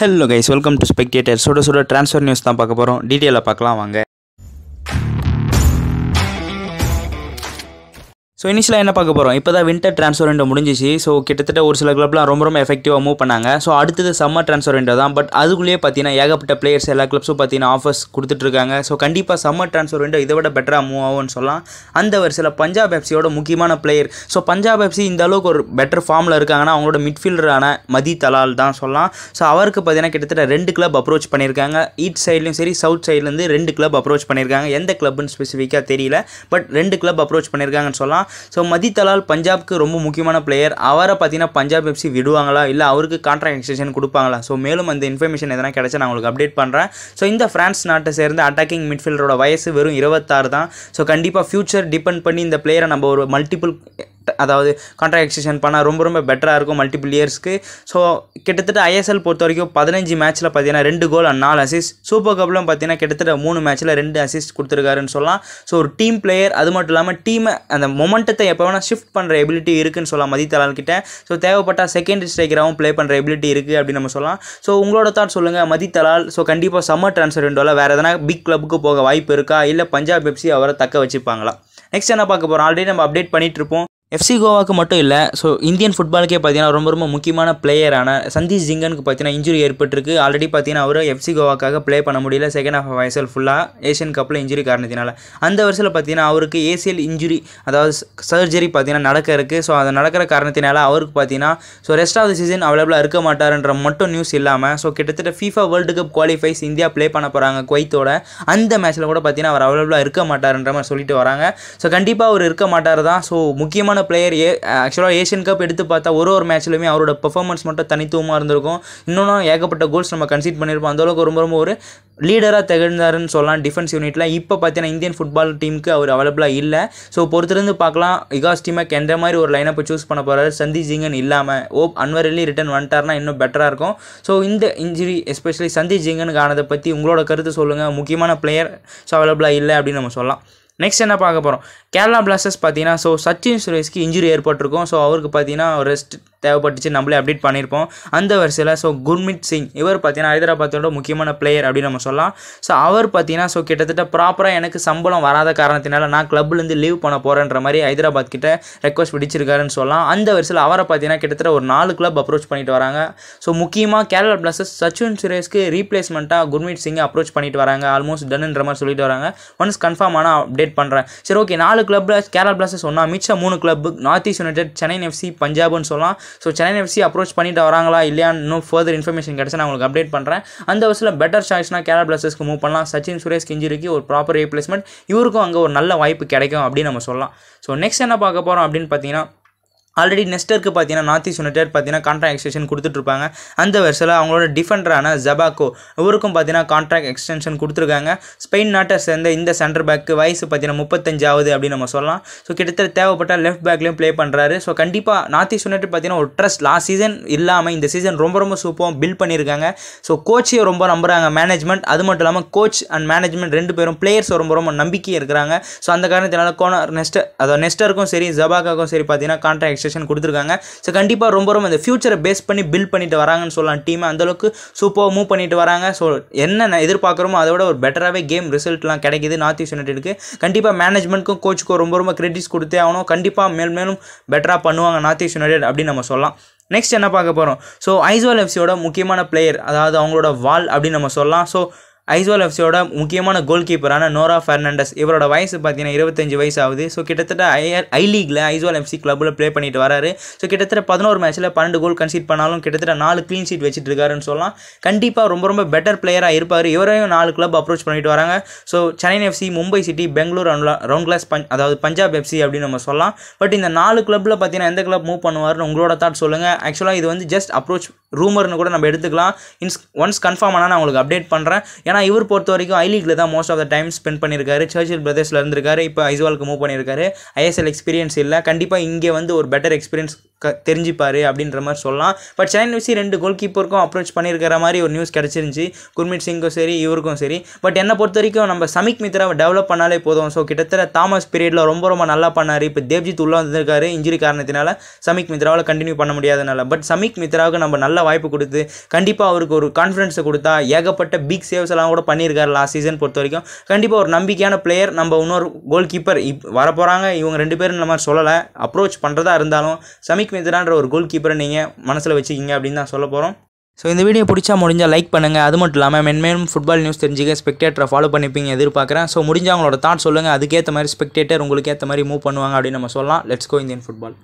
hello guys welcome to spectator சுட சுட transfer news தான் பார்க்க போகிறோம் டீட்டெயிலாக பார்க்கலாம் வாங்க ஸோ இனிஷியலாக என்ன பார்க்க போகிறோம் இப்போ தான் விண்டர் ட்ரான்ஸ்ஃபர் விண்டோ முடிஞ்சிச்சு ஸோ கிட்டத்தட்ட ஒரு சில கிளப்லாம் ரொம்ப ரொம்ப எஃபெக்டிவாக மூவ் பண்ணாங்க ஸோ அடுத்தது சம்மர் ட்ரான்ஸ்ஃபர் விண்டோ தான் பட் அதுக்குள்ளேயே பார்த்தீங்கன்னா ஏகப்பட்ட பிளேயர்ஸ் எல்லா கிளப்ஸும் பார்த்தீங்கன்னா ஆஃபர்ஸ் கொடுத்துட்ருக்காங்க ஸோ கண்டிப்பாக சம்மர் ட்ரான்ஸ்ஃபர் விண்டோ இதை விட பெட்டராக மூவ் ஆகும்னு சொல்லலாம் அந்த வரிசையில் பஞ்சாப் எஃப்சியோட முக்கியமான பிளேயர் ஸோ பஞ்சாப் எஃப்சி இந்த அளவுக்கு ஒரு பெட்டர் ஃபார்மில் இருக்காங்கன்னா அவங்களோட மிட்ஃபீல்டரான மதி தலால் தான் சொல்லலாம் ஸோ அவருக்கு பார்த்தீங்கன்னா கிட்டத்தட்ட ரெண்டு கிளப் அப்ரோச் பண்ணியிருக்காங்க ஈட் சைட்லையும் சரி சவுத் சைட்லேருந்து ரெண்டு கிளப் அப்ரோச் பண்ணியிருக்காங்க எந்த கிளப்னு ஸ்பெசிஃபிக்காக தெரியல பட் ரெண்டு கிளப் அப்ரோச் பண்ணியிருக்காங்கன்னு சொல்லலாம் பார்க்கலாம் ஸோ மதித்தலால் பஞ்சாப்க்கு ரொம்ப முக்கியமான பிளேயர் அவரை பார்த்தீங்கன்னா பஞ்சாப் எஃப்சி விடுவாங்களா இல்லை அவருக்கு கான்ட்ராக்ட் எக்ஸ்டென்ஷன் கொடுப்பாங்களா ஸோ மேலும் அந்த இன்ஃபர்மேஷன் எதனா கிடைச்சா நான் உங்களுக்கு அப்டேட் பண்ணுறேன் ஸோ இந்த ஃப்ரான்ஸ் நாட்டை சேர்ந்த அட்டாக்கிங் மிட்ஃபீல்டரோட வயசு வெறும் இருபத்தாறு தான் ஸோ கண்டிப்பாக ஃபியூச்சர் டிபெண்ட் பண்ணி இந்த பிளேயரை நம்ம ஒரு மல்டிபிள் அதாவது கான்ட்ராக்ட் எக்ஸ்டென்ஷன் பண்ணால் ரொம்ப ரொம்ப பெட்டராக இருக்கும் மல்டிபிள் இயர்ஸ்க்கு ஸோ கிட்டத்தட்ட ஐஎஸ்எல் பொறுத்த வரைக்கும் பதினஞ்சு மேட்ச்சில் பார்த்தீங்கன்னா ரெண்டு கோல் அண்ட் நாலு அசிஸ்ட் சூப்பர் கப்லாம் பார்த்தீங்கன்னா கிட்டத்தட்ட மூணு மேட்ச்சில் ரெண்டு அசிஸ்ட் கொடுத்துருக்காருன்னு சொல்லலாம் ஸோ ஒரு டீம் பிளேயர் அது மட்டும் இல்லாமல் டீமை அந்த மொமெண்ட்டத்தை எப்போ வேணால் ஷிஃப்ட் பண்ணுற எபிலிட்டி இருக்குன்னு சொல்லலாம் மதித்தலால் கிட்டே ஸோ தேவைப்பட்டால் செகண்ட் ஸ்ட்ரைக்கராகவும் ப்ளே பண்ணுற எபிலிட்டி இருக்குது அப்படின்னு நம்ம சொல்லலாம் ஸோ உங்களோட தாட் சொல்லுங்கள் மதித்தலால் ஸோ கண்டிப்பாக சம்மர் ட்ரான்ஸ்ஃபர் விண்டோவில் வேறு எதனா பிக் கிளப்புக்கு போக வாய்ப்பு இருக்கா இல்லை பஞ்சாப் பெப்சி அவரை தக்க வச்சுப்பாங்களா நெக்ஸ்ட் என்ன பார்க்க போகிறோம் ஆல்ரெடி நம்ம அப்டேட் பண்ணிகிட்டு இருப்போம் எஃப்சி கோவாக்கு மட்டும் இல்லை ஸோ இந்தியன் ஃபுட்பாலுக்கே பார்த்தீங்கன்னா ரொம்ப ரொம்ப முக்கியமான பிளேயரான சந்தீஷ் ஜிங்கனுக்கு பார்த்தீங்கன்னா இன்ஜுரி ஏற்பட்டிருக்கு ஆல்ரெடி பார்த்தீங்கன்னா அவர் எஃப்சி கோவாக்காக ப்ளே பண்ண முடியல செகண்ட் ஆஃப் வயசல் ஃபுல்லாக ஏஷியன் கப்பில் இன்ஜுரி காரணத்தினால அந்த வருஷத்தில் பார்த்தீங்கன்னா அவருக்கு ஏசியல் இன்ஜுரி அதாவது சர்ஜரி பார்த்தீங்கன்னா நடக்க இருக்குது ஸோ அதை நடக்கிற காரணத்தினால அவருக்கு பார்த்தீங்கன்னா so rest of the season அவைலபிளாக இருக்க மாட்டார்ன்ற மட்டும் நியூஸ் இல்லாமல் ஸோ கிட்டத்தட்ட FIFA world cup qualifiers India play பண்ண போகிறாங்க குவைத்தோட அந்த மேட்ச்சில் கூட பார்த்தீங்கன்னா அவர் அவைலபிளாக இருக்க மாட்டார்ன்ற மாதிரி சொல்லிட்டு வராங்க ஸோ கண்டிப்பாக அவர் இருக்க மாட்டார் தான் ஸோ முக்கியமான முக்கியமான பிளேயர் ஏ ஆக்சுவலாக ஏஷியன் கப் எடுத்து பார்த்தா ஒரு ஒரு மேட்ச்லையுமே அவரோட பெர்ஃபார்மன்ஸ் மட்டும் தனித்துவமாக இருந்திருக்கும் இன்னும் ஏகப்பட்ட கோல்ஸ் நம்ம கன்சீட் பண்ணியிருப்போம் அந்தளவுக்கு ரொம்ப ரொம்ப ஒரு லீடராக திகழ்ந்தாருன்னு சொல்லலாம் டிஃபென்ஸ் யூனிட்டில் இப்போ பார்த்தீங்கன்னா இந்தியன் ஃபுட்பால் டீமுக்கு அவர் அவைலபிளாக இல்லை ஸோ பொறுத்திருந்து பார்க்கலாம் இகாஸ் டீமை எந்த மாதிரி ஒரு லைனப்பை சூஸ் பண்ண போகிறாரு சந்தீப் ஜிங்கன் இல்லாமல் ஓப் அன்வர் அலி ரிட்டன் வந்துட்டார்னா இன்னும் பெட்டராக இருக்கும் ஸோ இந்த இன்ஜுரி எஸ்பெஷலி சந்தீப் ஜிங்கனுக்கு ஆனதை பற்றி உங்களோட கருத்து சொல்லுங்கள் முக்கியமான பிளேயர் ஸோ அவைலபிளாக இல்லை அப்படின்னு நம்ம சொல்லலாம் நெக்ஸ்ட் என்ன பார்க்க போகிறோம் கேரளா பிளாஸ்டர்ஸ் பார்த்தீங்கன்னா ஸோ சச்சின் சுரேஷ்க்கு இன்ஜுரி ஏற்பட்டிருக்கும் ஸோ அவருக்கு பார்த்தீங்கன்னா ரெஸ்ட் தேவைப்பட்டுச்சு நம்மளே அப்டேட் பண்ணியிருப்போம் அந்த வரிசையில் ஸோ குர்மித் சிங் இவர் பார்த்தீங்கன்னா ஹைதராபாத்தோட முக்கியமான பிளேயர் அப்படின்னு நம்ம சொல்லலாம் ஸோ அவர் பார்த்தீங்கன்னா ஸோ கிட்டத்தட்ட ப்ராப்பராக எனக்கு சம்பளம் வராத காரணத்தினால நான் கிளப்லேருந்து லீவ் பண்ண போகிறேன்ற மாதிரி ஹைதராபாத் கிட்ட ரெக்வஸ்ட் விடிச்சிருக்காருன்னு சொல்லலாம் அந்த வரிசையில் அவரை பார்த்தீங்கன்னா கிட்டத்தட்ட ஒரு நாலு கிளப் அப்ரோச் பண்ணிட்டு வராங்க ஸோ முக்கியமாக கேரளா பிளாஸ்டர்ஸ் சச்சின் சுரேஷ்க்கு ரீப்ளேஸ்மெண்ட்டாக குர்மித் சிங்கை அப்ரோச் பண்ணிட்டு வராங்க ஆல்மோஸ்ட் டன்ன்ற மாதிரி சொல்லிட்டு வராங்க ஒன்ஸ் கன்ஃபார்ம் ஆனால் அப்டேட் பண்ணுறேன் சரி ஓகே நாலு கிளப்பில் கேரளா பிளாஸ்டர்ஸ் ஒன்றா மிச்சம் மூணு கிளப் நார்த் ஈஸ்ட் யுனைடெட் சென்னை எஃப்சி பஞ்சாப்னு சொல்லலாம் ஸோ சென்னை எஃப்சி அப்ரோச் பண்ணிட்டு வராங்களா இல்லையான்னு இன்னும் ஃபர்தர் இன்ஃபர்மேஷன் கிடச்சா நான் உங்களுக்கு அப்டேட் பண்ணுறேன் அந்த வருஷத்தில் பெட்டர் சாய்ஸ்னா கேரளா பிளஸஸ்க்கு மூவ் பண்ணலாம் சச்சின் சுரேஷ் கிஞ்சிருக்கு ஒரு ப்ராப்பர் ரீப்ளேஸ்மெண்ட் இவருக்கும் அங்கே ஒரு நல்ல வாய்ப்பு கிடைக்கும் அப்படின்னு நம்ம சொல்லலாம் ஸோ நெக்ஸ்ட் என்ன பார்க்க போகிறோம் அப்படின்னு பார்த்தீங்கன்னா ஆல்ரெடி நெஸ்டருக்கு பார்த்தீங்கன்னா நார்த் ஈஸ்ட் யுனைடெட் பார்த்தீங்கன்னா கான்ட்ராக்ட் எக்ஸ்டென்ஷன் கொடுத்துட்ருப்பாங்க அந்த வருஷத்தில் அவங்களோட டிஃபெண்டரான ஜபாக்கோ இவருக்கும் பார்த்தீங்கன்னா கான்ட்ராக்ட் எக்ஸ்டென்ஷன் கொடுத்துருக்காங்க ஸ்பெயின் நாட்டை சேர்ந்த இந்த சென்டர் பேக்கு வயசு பார்த்தீங்கன்னா முப்பத்தஞ்சாவது அப்படின்னு நம்ம சொல்லலாம் ஸோ கிட்டத்தட்ட தேவைப்பட்ட லெஃப்ட் பேக்லேயும் ப்ளே பண்ணுறாரு ஸோ கண்டிப்பாக நார்த் ஈஸ்ட் யுனைட் பார்த்தீங்கன்னா ஒரு ட்ரஸ்ட் லாஸ்ட் சீசன் இல்லாமல் இந்த சீசன் ரொம்ப ரொம்ப சூப்பராக பில் பண்ணியிருக்காங்க ஸோ கோச்சையும் ரொம்ப நம்புகிறாங்க மேனேஜ்மெண்ட் அது மட்டும் இல்லாமல் கோச் அண்ட் மேனேஜ்மெண்ட் ரெண்டு பேரும் பிளேயர்ஸ் ரொம்ப ரொம்ப நம்பிக்கை இருக்கிறாங்க ஸோ அந்த காரணத்தினால கோனர் நெஸ்டர் அதாவது நெஸ்டருக்கும் சரி ஜபாக்காக்கும் சரி பார்த்தீங்கன்னா கான்ட்ராக்ட் செக்ஷன் கொடுத்துருக்காங்க ஸோ கண்டிப்பாக ரொம்ப ரொம்ப இந்த ஃபியூச்சரை பேஸ் பண்ணி பில் பண்ணிட்டு வராங்கன்னு சொல்லலாம் டீமை அந்தளவுக்கு சூப்பராக மூவ் பண்ணிட்டு வராங்க ஸோ என்ன எதிர்பார்க்குறோமோ அதோட ஒரு பெட்டராகவே கேம் ரிசல்ட்லாம் கிடைக்கிது நார்த் ஈஸ்ட் யுனைடெடுக்கு கண்டிப்பாக மேனேஜ்மெண்ட்டுக்கும் கோச்சுக்கும் ரொம்ப ரொம்ப கிரெடிட்ஸ் கொடுத்தே ஆகணும் கண்டிப்பாக மேல் மேலும் பெட்டராக பண்ணுவாங்க நார்த் ஈஸ்ட் யுனைடெட் அப்படின்னு நம்ம சொல்லலாம் நெக்ஸ்ட் என்ன பார்க்க போகிறோம் ஸோ ஐஸ்வால் எஃப்சியோட முக்கியமான பிளேயர் அதாவது அவங்களோட வால் அப்படின்னு நம்ம சொல்லலாம் ஸோ ஐஸ்வால் எஃப்சியோட முக்கியமான கோல் கீப்பரான நோரா ஃபெர்னாண்டஸ் இவரோட வயசு பார்த்தீங்கன்னா இருபத்தஞ்சு வயசு ஆகுது ஸோ கிட்டத்தட்ட ஐஆர் ஐ லீகில் ஐஸ்வால் எஃப்சி கிளப்பில் ப்ளே பண்ணிட்டு வராரு ஸோ கிட்டத்தட்ட பதினோரு மேட்ச்சில் பன்னெண்டு கோல் கன்சீட் பண்ணாலும் கிட்டத்தட்ட நாலு க்ளீன் ஷீட் வச்சுட்டு இருக்காருன்னு சொல்லலாம் கண்டிப்பாக ரொம்ப ரொம்ப பெட்டர் பிளேயராக இருப்பார் இவரையும் நாலு கிளப் அப்ரோச் பண்ணிட்டு வராங்க ஸோ சென்னை எஃப்சி மும்பை சிட்டி பெங்களூர் ரவுண்ட் கிளாஸ் பஞ்ச் அதாவது பஞ்சாப் எஃப்சி அப்படின்னு நம்ம சொல்லலாம் பட் இந்த நாலு கிளப்பில் பார்த்தீங்கன்னா எந்த கிளப் மூவ் பண்ணுவார்னு உங்களோட தாட் சொல்லுங்கள் ஆக்சுவலாக இது வந்து ஜஸ்ட் அப்ரோச் ரூமர்னு கூட நம்ம எடுத்துக்கலாம் இன்ஸ் ஒன்ஸ் கன்ஃபார்ம் ஆனால் நான் உங்களுக்கு அப்டேட் பண்ணுறேன் ஏன்னா இவர் பொறுத்த வரைக்கும் ஐ லீக்கில் தான் most of the time spend பண்ணியிருக்காரு சர்ச்சில் பிரதேஷில் இருந்திருக்காரு இப்போ ஐஸ்வாலுக்கு மூவ் பண்ணியிருக்காரு ஐஎஸ்எல் எக்ஸ்பீரியன்ஸ் இல்லை கண்டிப்பாக இங்கே வந்து ஒரு பெட்டர் எக்ஸ்பீரியன்ஸ் க தெரிஞ்சுப்பார் அப்படின்ற மாதிரி சொல்லலாம் பட் சைன் விசி ரெண்டு கோல் கீப்பருக்கும் அப்ரோச் பண்ணியிருக்கிற மாதிரி ஒரு நியூஸ் கிடச்சிருந்துச்சி குர்மித் சிங்கும் சரி இவருக்கும் சரி பட் என்னை பொறுத்த வரைக்கும் நம்ம சமிக் மித்ராவை டெவலப் பண்ணாலே போதும் ஸோ கிட்டத்தட்ட தாமஸ் பீரியடில் ரொம்ப ரொம்ப நல்லா பண்ணார் இப்போ தேவ்ஜித் உள்ளே வந்திருக்காரு இன்ஜுரி காரணத்தினால சமிக் மித்ராவில் கண்டினியூ பண்ண முடியாதனால பட் சமிக் மித்ராவுக்கு நம்ம நல்ல வாய்ப்பு கொடுத்து கண்டிப்பாக அவருக்கு ஒரு கான்ஃபிடன்ஸை கொடுத்தா ஏகப்பட்ட பிக் சேவ்ஸ் எல்லாம் கூட பண்ணியிருக்காரு லாஸ்ட் சீசன் பொறுத்த வரைக்கும் கண்டிப்பாக ஒரு நம்பிக்கையான பிளேயர் நம்ம இன்னொரு கோல் கீப்பர் இப் வரப்போகிறாங்க இவங்க ரெண்டு பேரும் இந்த மாதிரி சொல்லலை அப்ரோச் பண்ணுறதா இருந்தாலும் சமிக் மைக் விந்துடான்ற ஒரு கோல் கீப்பரை நீங்கள் மனசில் வச்சுக்கிங்க அப்படின்னு தான் சொல்ல போகிறோம் ஸோ இந்த வீடியோ பிடிச்சா முடிஞ்சால் லைக் பண்ணுங்கள் அது மட்டும் இல்லாமல் மென்மேலும் ஃபுட்பால் நியூஸ் தெரிஞ்சுக்க ஸ்பெக்டேட்டரை ஃபாலோ பண்ணிப்பீங்க எதிர்பார்க்குறேன் ஸோ முடிஞ்சால் அவங்களோட தாட் சொல்லுங்கள் அதுக்கேற்ற மாதிரி ஸ்பெக்டேட்டர் உங்களுக்கு ஏற்ற மாதிரி மூவ் பண்ணுவாங்க அப்படின்னு நம்ம சொல்லலாம் லெட்ஸ் கோ இந்தியன் ஃபுட்பால்